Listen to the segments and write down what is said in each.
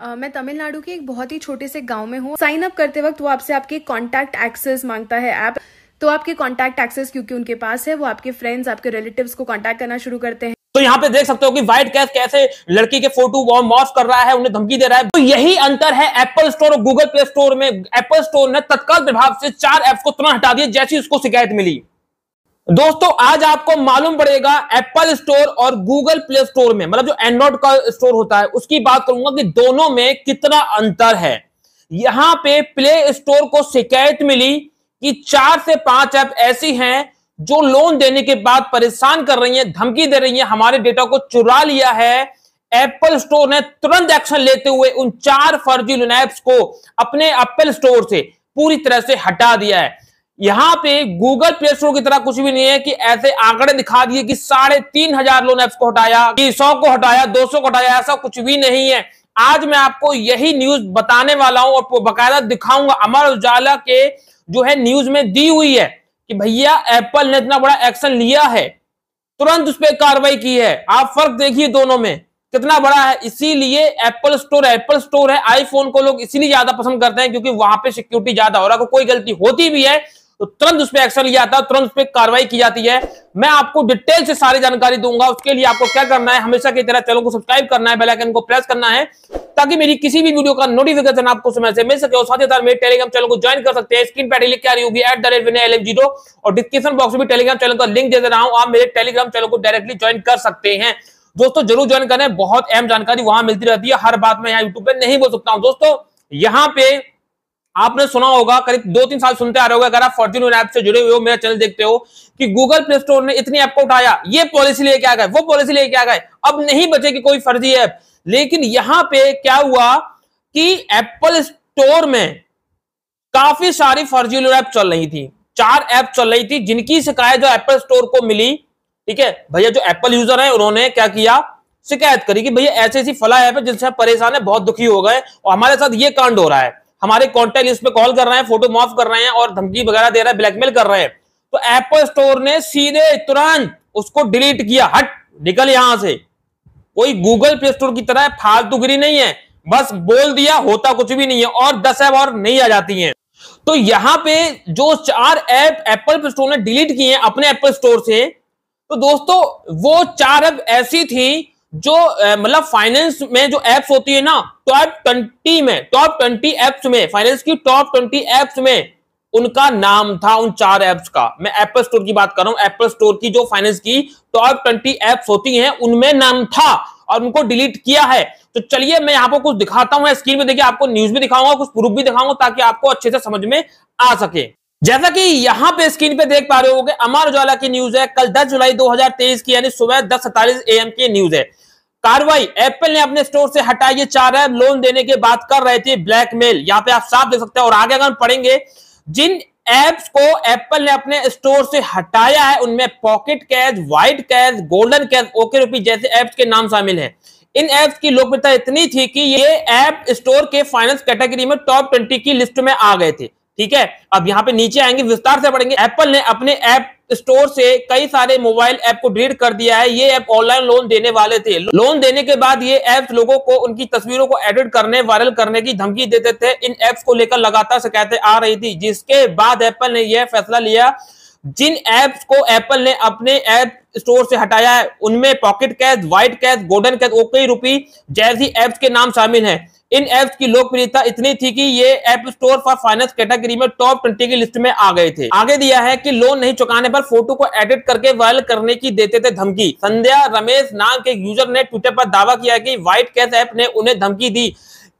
Uh, मैं तमिलनाडु के एक बहुत ही छोटे से गांव में हूँ साइन अप करते वक्त वो आपसे आपके कॉन्टैक्ट एक्सेस मांगता है ऐप तो आपके कॉन्टैक्ट एक्सेस क्योंकि उनके पास है वो आपके फ्रेंड्स आपके रिलेटिव्स को कॉन्टैक्ट करना शुरू करते हैं तो यहाँ पे देख सकते हो कि व्हाइट कैश कैसे लड़की के फोटो वो ऑफ कर रहा है उन्हें धमकी दे रहा है तो यही अंतर है एप्पल स्टोर और गूगल प्ले स्टोर में एप्पल स्टोर ने तत्काल प्रभाव से चार एप्स को तुरंत हटा दिया जैसी उसको शिकायत मिली दोस्तों आज आपको मालूम पड़ेगा एप्पल स्टोर और गूगल प्ले स्टोर में मतलब जो एंड्रॉइड का स्टोर होता है उसकी बात करूंगा कि दोनों में कितना अंतर है यहां पे प्ले स्टोर को शिकायत मिली कि चार से पांच ऐप ऐसी हैं जो लोन देने के बाद परेशान कर रही हैं धमकी दे रही हैं हमारे डेटा को चुरा लिया है एप्पल स्टोर ने तुरंत एक्शन लेते हुए उन चार फर्जी लोन ऐप्स को अपने एप्पल स्टोर से पूरी तरह से हटा दिया है यहां पे गूगल प्ले स्टोर की तरह कुछ भी नहीं है कि ऐसे आंकड़े दिखा दिए कि साढ़े तीन हजार लोन ऐप्स को हटाया कि सौ को हटाया दो सौ को हटाया ऐसा कुछ भी नहीं है आज मैं आपको यही न्यूज बताने वाला हूं और बकायदा दिखाऊंगा अमर उजाला के जो है न्यूज में दी हुई है कि भैया एप्पल ने इतना बड़ा एक्शन लिया है तुरंत उस पर कार्रवाई की है आप फर्क देखिए दोनों में कितना बड़ा है इसीलिए एप्पल स्टोर एप्पल स्टोर है आईफोन को लोग इसीलिए ज्यादा पसंद करते हैं क्योंकि वहां पे सिक्योरिटी ज्यादा और अगर कोई गलती होती भी है तो तुरंत उस पर एक्शन लिया जाता है तुरंत उस पर कार्रवाई की जाती है मैं आपको डिटेल से सारी जानकारी दूंगा उसके लिए आपको क्या करना है हमेशा की तरह चैनल को सब्सक्राइब करना है बेलाइकन को प्रेस करना है ताकि मेरी किसी भी वीडियो का नोटिफिकेशन आपको समय से मिल सके और साथ ही साथ मेरे टेलीग्राम चैनल को ज्वाइन कर सकते हैं स्क्रीन पर लिख क्या होगी at the rate win L zero और डिस्क्रिप्शन बॉक्स में टेलीग्राम चैनल का लिंक दे दे रहा हूं आप मेरे टेलीग्राम चैनल को डायरेक्टली ज्वाइन कर सकते हैं दोस्तों जरूर ज्वाइन करें बहुत अहम जानकारी वहां मिलती रहती है हर बात में यहाँ यूट्यूब पर नहीं बोल सकता हूँ दोस्तों यहाँ पे आपने सुना होगा करीब दो तीन साल सुनते आ रहे हो अगर आप फॉर्च्यून ऐप से जुड़े हुए हो मेरा चैनल देखते हो कि गूगल प्ले स्टोर ने इतनी ऐप को उठाया ये पॉलिसी लेके आ गए वो पॉलिसी लेके आ गए अब नहीं बचेगी कोई फर्जी ऐप लेकिन यहां पे क्या हुआ कि एप्पल स्टोर में काफी सारी फर्जी ऐप चल रही थी चार ऐप चल रही थी जिनकी शिकायत जो एप्पल स्टोर को मिली ठीक है भैया जो एप्पल यूजर है उन्होंने क्या किया शिकायत करी कि भैया ऐसी ऐसी फला ऐप है जिनसे परेशान है बहुत दुखी हो गए और हमारे साथ ये कांड हो रहा है हमारे कॉन्टेक्ट लिस्ट पे कॉल कर रहे हैं फोटो माफ कर रहे हैं और धमकी वगैरह दे रहे हैं ब्लैकमेल कर रहे हैं तो एप्पल स्टोर ने सीधे तुरंत उसको डिलीट किया हट निकल यहां से कोई गूगल प्ले स्टोर की तरह फालतूगिरी नहीं है बस बोल दिया होता कुछ भी नहीं है और दस ऐप और नहीं आ जाती हैं तो यहां पे जो चार ऐप एप्पल प्ले स्टोर ने डिलीट किए हैं अपने एप्पल स्टोर से तो दोस्तों वो चार ऐप ऐसी थी जो मतलब फाइनेंस में जो एप्स होती है ना टॉप ट्वेंटी में टॉप ट्वेंटी एप्स में फाइनेंस की टॉप ट्वेंटी एप्स में उनका नाम था उन चार एप्स का मैं एप्पल स्टोर की बात कर रहा हूं एप्पल स्टोर की जो फाइनेंस की टॉप ट्वेंटी एप्स होती हैं उनमें नाम था और उनको डिलीट किया है तो चलिए मैं यहां पर कुछ दिखाता हूं स्क्रीन में देखिए आपको न्यूज भी दिखाऊंगा कुछ प्रूफ भी दिखाऊंगा ताकि आपको अच्छे से समझ में आ सके जैसा कि यहां पे स्क्रीन पे देख पा रहे हो अमर उजाला की न्यूज है कल 10 जुलाई 2023 की यानी सुबह दस सैतालीस एम की न्यूज है कार्रवाई एप्पल ने अपने स्टोर से हटाई ये चार ऐप लोन देने के बात कर रहे थे ब्लैकमेल यहां पे आप साफ देख सकते हैं और आगे अगर पढ़ेंगे जिन एप्स को एप्पल ने अपने स्टोर से हटाया है उनमें pocket cash white cash golden cash okay rupee जैसे ऐप्स के नाम शामिल है इन एप्स की लोकप्रियता इतनी थी कि ये ऐप स्टोर के फाइनेंस कैटेगरी में टॉप ट्वेंटी की लिस्ट में आ गए थे ठीक है अब यहाँ पे नीचे आएंगे विस्तार से पढ़ेंगे एप्पल ने अपने ऐप स्टोर से कई सारे मोबाइल ऐप को डिलीट कर दिया है ये ऐप ऑनलाइन लोन देने वाले थे लोन देने के बाद ये ऐप लोगों को उनकी तस्वीरों को एडिट करने वायरल करने की धमकी देते थे इन ऐप्स को लेकर लगातार शिकायतें आ रही थी जिसके बाद एप्पल ने यह फैसला लिया जिन ऐप्स को एप्पल ने अपने ऐप स्टोर से हटाया है उनमें pocket cash white cash golden cash okay rupee जैसी एप्स के नाम शामिल हैं इन एप्स की लोकप्रियता इतनी थी कि ये app store for finance category में टॉप ट्वेंटी की लिस्ट में आ गए थे आगे दिया है कि लोन नहीं चुकाने पर फोटो को एडिट करके वायरल करने की देते थे धमकी संध्या रमेश नाम के यूजर ने ट्विटर पर दावा किया कि व्हाइट कैश ऐप ने उन्हें धमकी दी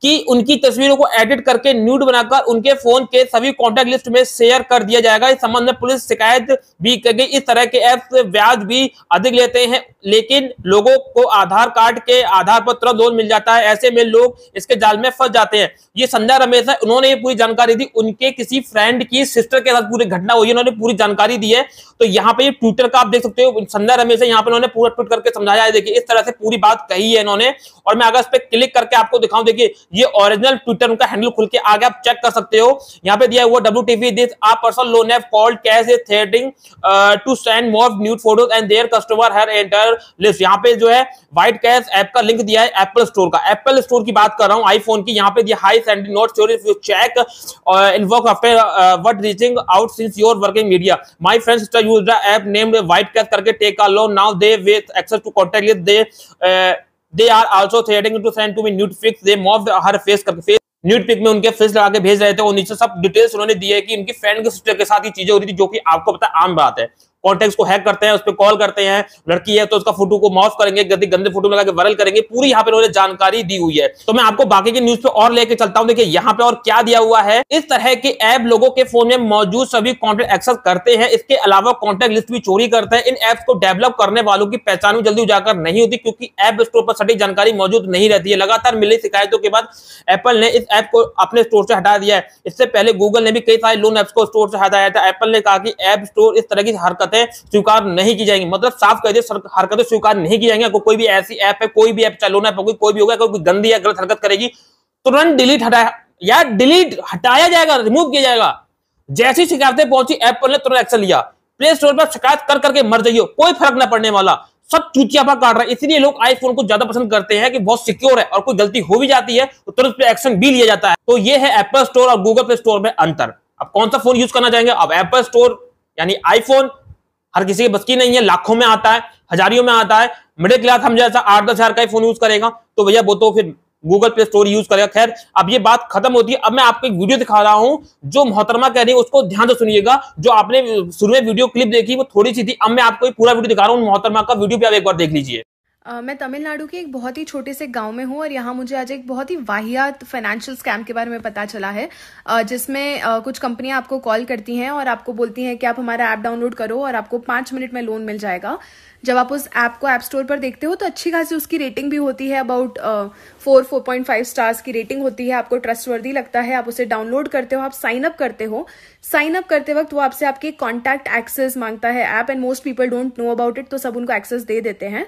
कि उनकी तस्वीरों को एडिट करके न्यूड बनाकर उनके फोन के सभी कॉन्टेक्ट लिस्ट में शेयर कर दिया जाएगा इस संबंध में पुलिस शिकायत भी कर गई इस तरह के ऐप से ब्याज भी अधिक लेते हैं लेकिन लोगों को आधार कार्ड के आधार पर तुरंत लोन मिल जाता है ऐसे में लोग इसके जाल में फंस जाते हैं ये संध्या रमेश है उन्होंने ये पूरी जानकारी दी उनके किसी फ्रेंड की सिस्टर के साथ पूरी घटना हुई उन्होंने पूरी जानकारी दी है तो यहाँ पे ट्विटर का आप देख सकते हो संध्या रमेश है यहाँ पे उन्होंने पूरा ट्वीट करके समझाया देखिए इस तरह से पूरी बात कही है इन्होंने और मैं अगर इस पर क्लिक करके आपको दिखाऊं देखिए ये ओरिजिनल ट्विटर उनका हैंडल खुल के आगे आप चेक कर सकते हो यहाँ पे दिया हुआ W TV this a person loan have called cash is threatening to send more nude photos and their customer her enter list यहाँ पे जो है व्हाइट कैश ऐप का लिंक दिया है एप्पल स्टोर का एप्पल स्टोर की बात कर रहा हूँ आईफोन की यहाँ पे दिया hi send note store if you check in work after what reaching out since your working media my friend sister use the app named white cash करके take a loan now they with access to contact list they they are also threatening to send to me nude pics they morph her face करके face nude pic में उनके face लगा के भेज रहे थे और नीचे सब डिटेल्स उन्होंने दिए है कि उनकी फ्रेंड के सिस्टर के साथ ये चीजें हो रही थी जो कि आपको पता आम बात है कॉन्टेक्ट को हैक करते हैं उस पर कॉल करते हैं लड़की है तो उसका फोटो को मॉफ करेंगे गंदे फोटो लगा के वायरल करेंगे पूरी यहाँ पे उन्होंने जानकारी दी हुई है तो मैं आपको बाकी के न्यूज पे और लेके चलता हूँ देखिए यहाँ पे और क्या दिया हुआ है इस तरह के ऐप लोगों के फोन में मौजूद सभी कॉन्टेक्ट एक्सेस करते हैं इसके अलावा कॉन्टेक्ट लिस्ट भी चोरी करते हैं इन एप्स को डेवलप करने वालों की पहचान भी जल्दी उजाकर नहीं होती क्योंकि ऐप स्टोर पर सटीक जानकारी मौजूद नहीं रहती है लगातार मिली शिकायतों के बाद एप्पल ने इस ऐप को अपने स्टोर से हटा दिया है इससे पहले गूगल ने भी कई सारे लोन एप्स को स्टोर से हटाया था एप्पल ने कहा कि ऐप स्टोर इस तरह की हरकत हरकतें स्वीकार नहीं की जाएंगी मतलब साफ कह दिए हरकतें स्वीकार नहीं की जाएंगी कोई भी ऐसी ऐप है कोई भी ऐप चालू ऐप होगी कोई भी होगा कोई गंदी या गलत हरकत करेगी तुरंत डिलीट हटाया या डिलीट हटाया जाएगा रिमूव किया जाएगा जैसी शिकायतें पहुंची ऐप पर तुरंत एक्शन लिया प्ले स्टोर पर शिकायत कर करके मर जाइए कोई फर्क ना पड़ने वाला सब चूतिया पर काट रहा है इसलिए लोग आईफोन को ज्यादा पसंद करते हैं कि बहुत सिक्योर है और कोई गलती हो भी जाती है तो तुरंत पे एक्शन भी लिया जाता है तो ये है एप्पल स्टोर और गूगल प्ले स्टोर में अंतर अब कौन सा फोन यूज करना चाहेंगे अब एप्पल स्टोर यानी आईफोन हर किसी की बस की नहीं है लाखों में आता है हजारियों में आता है मिडिल क्लास हम जैसा आठ दस हजार का ही फोन यूज करेगा तो भैया वो तो फिर गूगल प्ले स्टोर यूज करेगा खैर अब ये बात खत्म होती है अब मैं आपको एक वीडियो दिखा रहा हूँ जो मोहतरमा कह रही है उसको ध्यान से सुनिएगा जो आपने शुरू में वीडियो क्लिप देखी वो थोड़ी सी थी अब मैं आपको पूरा वीडियो दिखा रहा हूँ मोहतरमा का वीडियो भी आप एक बार देख लीजिए Uh, मैं तमिलनाडु के एक बहुत ही छोटे से गांव में हूँ और यहाँ मुझे आज एक बहुत ही वाहियात फाइनेंशियल स्कैम के बारे में पता चला है uh, जिसमें uh, कुछ कंपनियां आपको कॉल करती हैं और आपको बोलती हैं कि आप हमारा ऐप डाउनलोड करो और आपको पांच मिनट में लोन मिल जाएगा जब आप उस ऐप को ऐप स्टोर पर देखते हो तो अच्छी खासी उसकी रेटिंग भी होती है about four four point five stars की रेटिंग होती है आपको ट्रस्टवर्दी लगता है आप उसे डाउनलोड करते हो आप साइन अप करते हो साइन अप करते वक्त वो आपसे आपके कॉन्टैक्ट एक्सेस मांगता है app and most people don't know about it तो सब उनको एक्सेस दे देते हैं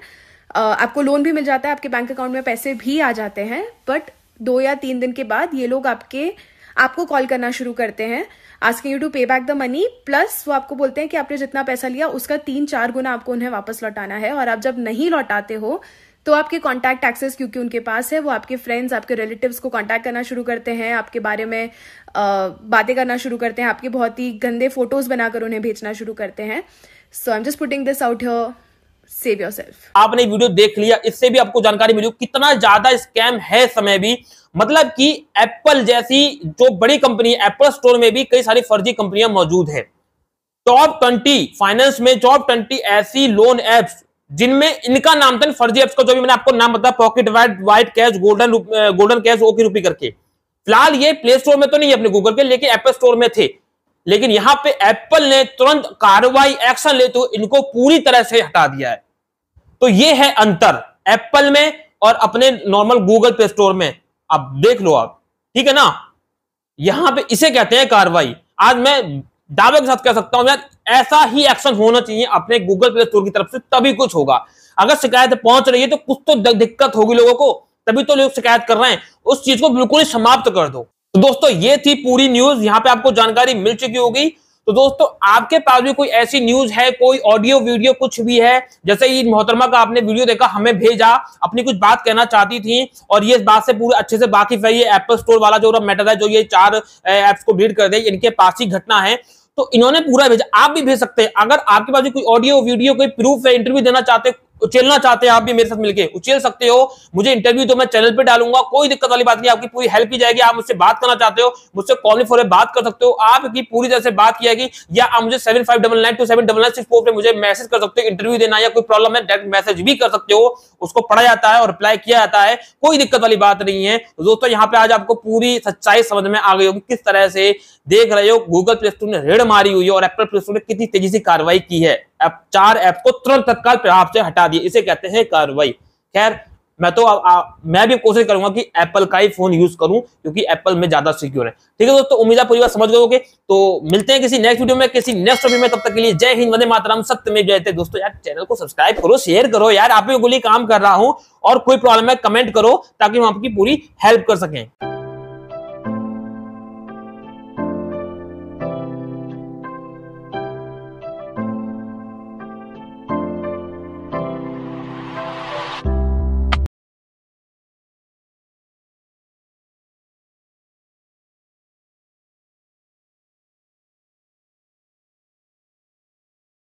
आपको लोन भी मिल जाता है आपके बैंक अकाउंट में पैसे भी आ जाते हैं बट दो या तीन दिन के बाद ये लोग आपके आपको कॉल करना शुरू करते हैं asking you to pay back the money plus वो आपको बोलते हैं कि आपने जितना पैसा लिया उसका तीन चार गुना आपको उन्हें वापस लौटाना है और आप जब नहीं लौटाते हो तो आपके कॉन्टैक्ट एक्सेस क्योंकि उनके पास है वो आपके फ्रेंड्स आपके रिलेटिव्स को कॉन्टैक्ट करना शुरू करते हैं आपके बारे में बातें करना शुरू करते हैं आपके बहुत ही गंदे फोटोज बनाकर उन्हें भेजना शुरू करते हैं so I am just putting this out here save yourself आपने वीडियो देख लिया इससे भी आपको जानकारी मिली कितना ज्यादा स्कैम है समय भी मतलब कि एप्पल जैसी जो बड़ी कंपनी एप्पल स्टोर में भी कई सारी फर्जी कंपनियां मौजूद है टॉप ट्वेंटी फाइनेंस में टॉप ट्वेंटी ऐसी लोन एप्स जिनमें इनका नाम था फर्जी एप्स का जो भी मैंने आपको नाम बताया pocket white white cash golden golden cash okay rupee करके फिलहाल ये प्ले स्टोर में तो नहीं है अपने गूगल के लेकिन एप्पल स्टोर में थे लेकिन यहां पे एप्पल ने तुरंत कार्रवाई एक्शन लेते हुए इनको पूरी तरह से हटा दिया है तो ये है अंतर एप्पल में और अपने नॉर्मल गूगल प्ले स्टोर में आप देख लो आप ठीक है ना यहां पे इसे कहते हैं कार्रवाई आज मैं दावे के साथ कह सकता हूं यार ऐसा ही एक्शन होना चाहिए अपने गूगल प्ले स्टोर की तरफ से तभी कुछ होगा अगर शिकायत पहुंच रही है तो कुछ तो दिक्कत होगी लोगों को तभी तो लोग शिकायत कर रहे हैं उस चीज को बिल्कुल ही समाप्त कर दो तो दोस्तों ये थी पूरी न्यूज यहाँ पे आपको जानकारी मिल चुकी होगी तो दोस्तों आपके पास भी कोई ऐसी न्यूज है कोई ऑडियो वीडियो कुछ भी है जैसे ये मोहतरमा का आपने वीडियो देखा हमें भेजा अपनी कुछ बात कहना चाहती थी और ये इस बात से पूरे अच्छे से बाकी है ये एप्पल स्टोर वाला जो मेटर है जो ये चार एप्स को भीड़ कर दे इनके पास ही घटना है तो इन्होंने पूरा भेजा आप भी भेज सकते हैं अगर आपके पास भी कोई ऑडियो वीडियो कोई प्रूफ है इंटरव्यू देना चाहते उचेलना चाहते हैं आप भी मेरे साथ मिलकर उचेल सकते हो मुझे इंटरव्यू तो मैं चैनल पर डालूंगा कोई दिक्कत वाली बात नहीं आपकी पूरी हेल्प की जाएगी आप मुझसे बात करना चाहते हो मुझसे कॉलिंग फोर बात कर सकते हो आपकी पूरी तरह से बात की जाएगी या आप मुझे seven five double nine two seven double nine six four मुझे मैसेज कर सकते हो इंटरव्यू देना या कोई प्रॉब्लम है डायरेक्ट मैसेज भी कर सकते हो उसको पढ़ा जाता है और रिप्लाई किया जाता है कोई दिक्कत वाली बात नहीं है दोस्तों यहाँ पे आज आपको पूरी सच्चाई समझ में आ गई होगी किस तरह से देख रहे हो गूगल प्ले स्टोर ने रेड मारी हुई है और एप्पल प्ले स्टोर ने कितनी तेजी से कार्रवाई की है एप, चार ऐप को तुरंत तत्काल प्रभाव से हटा दिया इसे कहते हैं कार्रवाई खैर मैं तो आ, आ, मैं भी कोशिश करूंगा कि एप्पल का ही फोन यूज करूं क्योंकि एप्पल में ज्यादा सिक्योर है ठीक है दोस्तों उम्मीद है पूरी बात समझ गए तो मिलते हैं किसी नेक्स्ट वीडियो में किसी नेक्स्ट टॉपिक में तब तक के लिए जय हिंद वंदे मातरम सत्य में जय थे दोस्तों यार चैनल को सब्सक्राइब करो शेयर करो यार आप ही गोली काम कर रहा हूं और कोई प्रॉब्लम है कमेंट करो ताकि हम आपकी पूरी हेल्प कर सकें